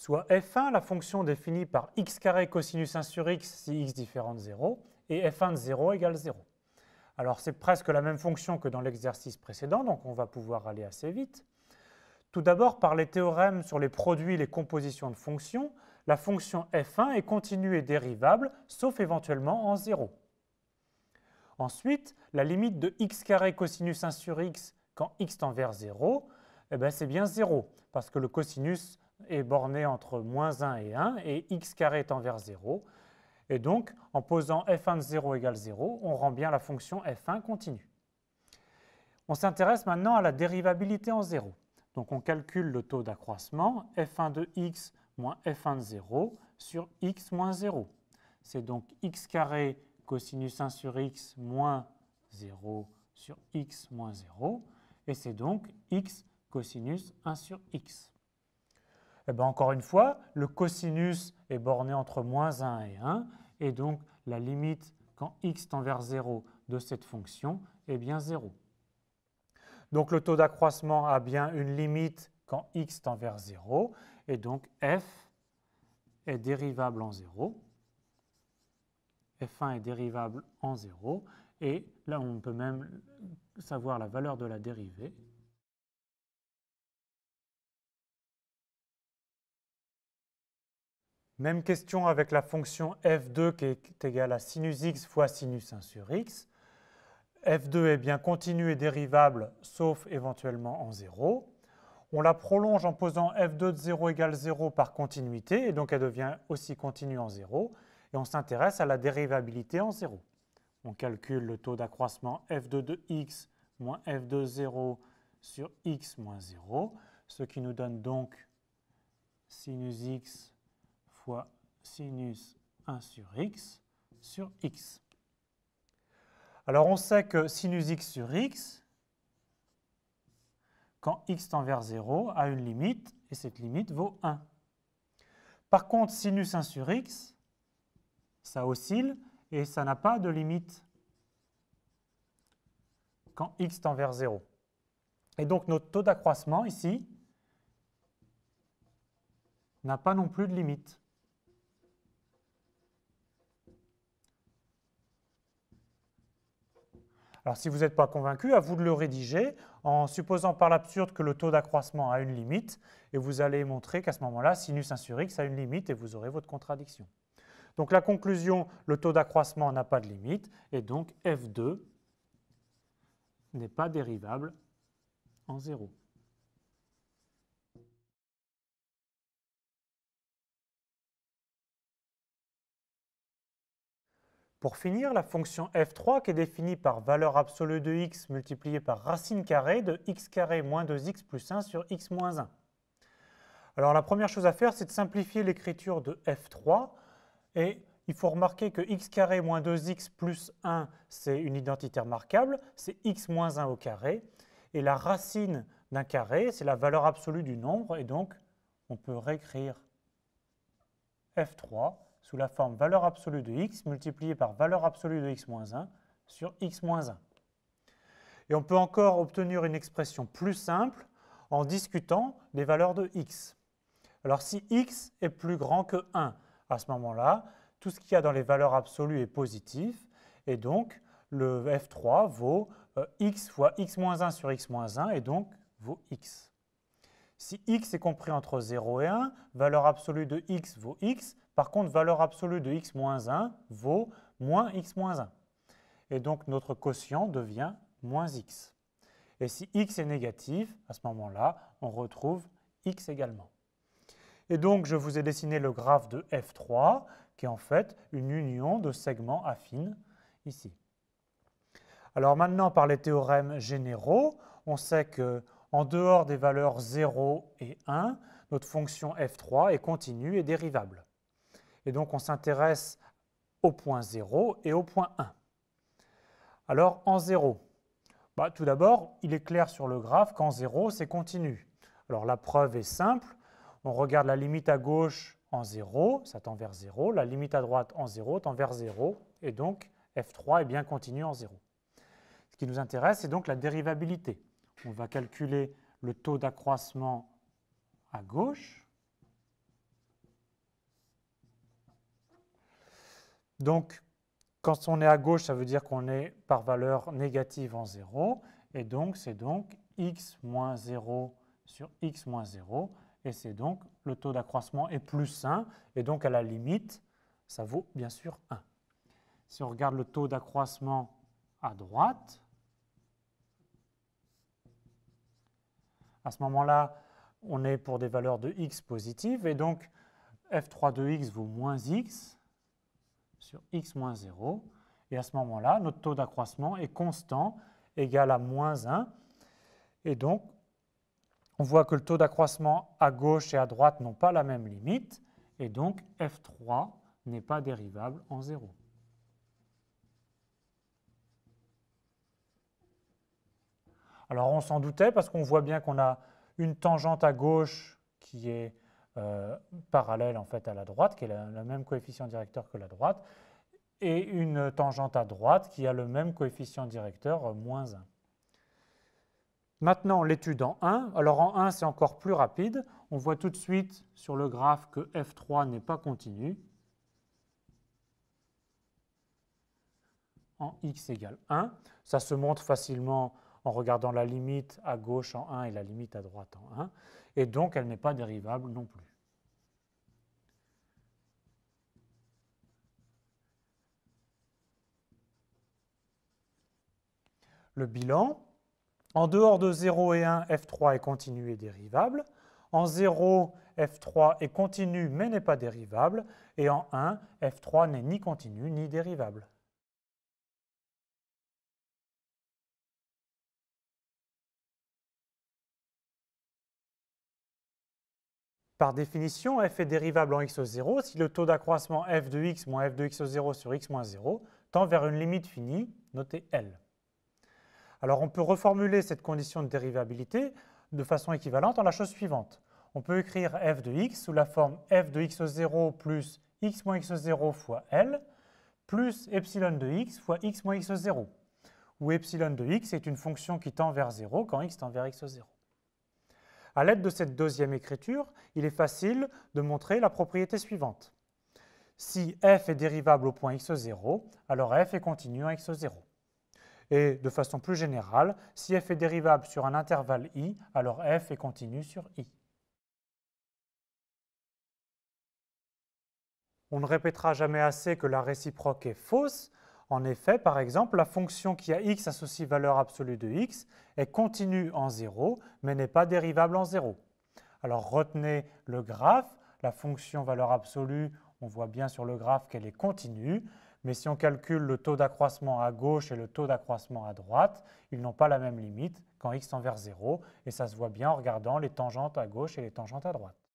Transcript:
soit f1, la fonction définie par x carré cosinus 1 sur x si x différent de 0, et f1 de 0 égale 0. Alors c'est presque la même fonction que dans l'exercice précédent, donc on va pouvoir aller assez vite. Tout d'abord, par les théorèmes sur les produits et les compositions de fonctions, la fonction f1 est continue et dérivable, sauf éventuellement en 0. Ensuite, la limite de x carré cosinus 1 sur x quand x tend vers 0, eh ben, c'est bien 0, parce que le cosinus est borné entre moins 1 et 1 et x carré tend vers 0. Et donc, en posant f1 de 0 égale 0, on rend bien la fonction f1 continue. On s'intéresse maintenant à la dérivabilité en 0. Donc on calcule le taux d'accroissement f1 de x moins f1 de 0 sur x moins 0. C'est donc x carré cosinus 1 sur x moins 0 sur x moins 0. Et c'est donc x cosinus 1 sur x. Eh ben, encore une fois, le cosinus est borné entre moins 1 et 1, et donc la limite quand x tend vers 0 de cette fonction est bien 0. Donc le taux d'accroissement a bien une limite quand x tend vers 0, et donc f est dérivable en 0. f1 est dérivable en 0, et là on peut même savoir la valeur de la dérivée. Même question avec la fonction f2 qui est égale à sinus x fois sinus 1 sur x. f2 est bien continue et dérivable sauf éventuellement en 0. On la prolonge en posant f2 de 0 égale 0 par continuité et donc elle devient aussi continue en 0 et on s'intéresse à la dérivabilité en 0. On calcule le taux d'accroissement f2 de x moins f de 0 sur x moins 0, ce qui nous donne donc sinus x sinus 1 sur x sur x. Alors on sait que sinus x sur x, quand x tend vers 0, a une limite, et cette limite vaut 1. Par contre, sinus 1 sur x, ça oscille, et ça n'a pas de limite quand x tend vers 0. Et donc notre taux d'accroissement ici n'a pas non plus de limite. Alors si vous n'êtes pas convaincu, à vous de le rédiger en supposant par l'absurde que le taux d'accroissement a une limite et vous allez montrer qu'à ce moment-là, sinus 1 sur x a une limite et vous aurez votre contradiction. Donc la conclusion, le taux d'accroissement n'a pas de limite et donc f2 n'est pas dérivable en 0. Pour finir, la fonction f3 qui est définie par valeur absolue de x multipliée par racine carrée de x carré moins 2x plus 1 sur x moins 1. Alors la première chose à faire, c'est de simplifier l'écriture de f3. Et il faut remarquer que x carré moins 2x plus 1, c'est une identité remarquable, c'est x moins 1 au carré. Et la racine d'un carré, c'est la valeur absolue du nombre, et donc on peut réécrire f3 sous la forme valeur absolue de x multipliée par valeur absolue de x-1 sur x-1. Et on peut encore obtenir une expression plus simple en discutant des valeurs de x. Alors si x est plus grand que 1, à ce moment-là, tout ce qu'il y a dans les valeurs absolues est positif, et donc le f3 vaut euh, x fois x-1 sur x-1, et donc vaut x. Si x est compris entre 0 et 1, valeur absolue de x vaut x. Par contre, valeur absolue de x moins 1 vaut moins x moins 1. Et donc, notre quotient devient moins x. Et si x est négatif, à ce moment-là, on retrouve x également. Et donc, je vous ai dessiné le graphe de f3, qui est en fait une union de segments affines ici. Alors maintenant, par les théorèmes généraux, on sait que en dehors des valeurs 0 et 1, notre fonction f3 est continue et dérivable. Et donc on s'intéresse au point 0 et au point 1. Alors en 0, bah, tout d'abord, il est clair sur le graphe qu'en 0, c'est continu. Alors la preuve est simple, on regarde la limite à gauche en 0, ça tend vers 0, la limite à droite en 0 tend vers 0, et donc f3 est bien continue en 0. Ce qui nous intéresse, c'est donc la dérivabilité on va calculer le taux d'accroissement à gauche. Donc, quand on est à gauche, ça veut dire qu'on est par valeur négative en 0. Et donc, c'est donc x moins 0 sur x moins 0. Et c'est donc le taux d'accroissement est plus 1. Et donc, à la limite, ça vaut bien sûr 1. Si on regarde le taux d'accroissement à droite, À ce moment-là, on est pour des valeurs de x positives, et donc f3 de x vaut moins x sur x moins 0. Et à ce moment-là, notre taux d'accroissement est constant, égal à moins 1. Et donc, on voit que le taux d'accroissement à gauche et à droite n'ont pas la même limite, et donc f3 n'est pas dérivable en 0. Alors on s'en doutait parce qu'on voit bien qu'on a une tangente à gauche qui est euh, parallèle en fait à la droite, qui est le même coefficient directeur que la droite, et une tangente à droite qui a le même coefficient directeur, euh, moins 1. Maintenant, l'étude en 1. Alors en 1, c'est encore plus rapide. On voit tout de suite sur le graphe que F3 n'est pas continu. En x égale 1. Ça se montre facilement en regardant la limite à gauche en 1 et la limite à droite en 1, et donc elle n'est pas dérivable non plus. Le bilan, en dehors de 0 et 1, f3 est continu et dérivable. En 0, f3 est continu mais n'est pas dérivable. Et en 1, f3 n'est ni continu ni dérivable. Par définition, f est dérivable en x 0 si le taux d'accroissement f de x moins f de x 0 sur x moins 0 tend vers une limite finie, notée L. Alors on peut reformuler cette condition de dérivabilité de façon équivalente en la chose suivante. On peut écrire f de x sous la forme f de x 0 plus x moins x 0 fois L plus epsilon de x fois x moins x 0, où epsilon de x est une fonction qui tend vers 0 quand x tend vers x 0. A l'aide de cette deuxième écriture, il est facile de montrer la propriété suivante. Si f est dérivable au point x0, alors f est continu à x0. Et de façon plus générale, si f est dérivable sur un intervalle i, alors f est continu sur i. On ne répétera jamais assez que la réciproque est fausse, en effet, par exemple, la fonction qui a x associe valeur absolue de x est continue en 0, mais n'est pas dérivable en 0. Alors retenez le graphe, la fonction valeur absolue, on voit bien sur le graphe qu'elle est continue, mais si on calcule le taux d'accroissement à gauche et le taux d'accroissement à droite, ils n'ont pas la même limite quand x tend vers 0, et ça se voit bien en regardant les tangentes à gauche et les tangentes à droite.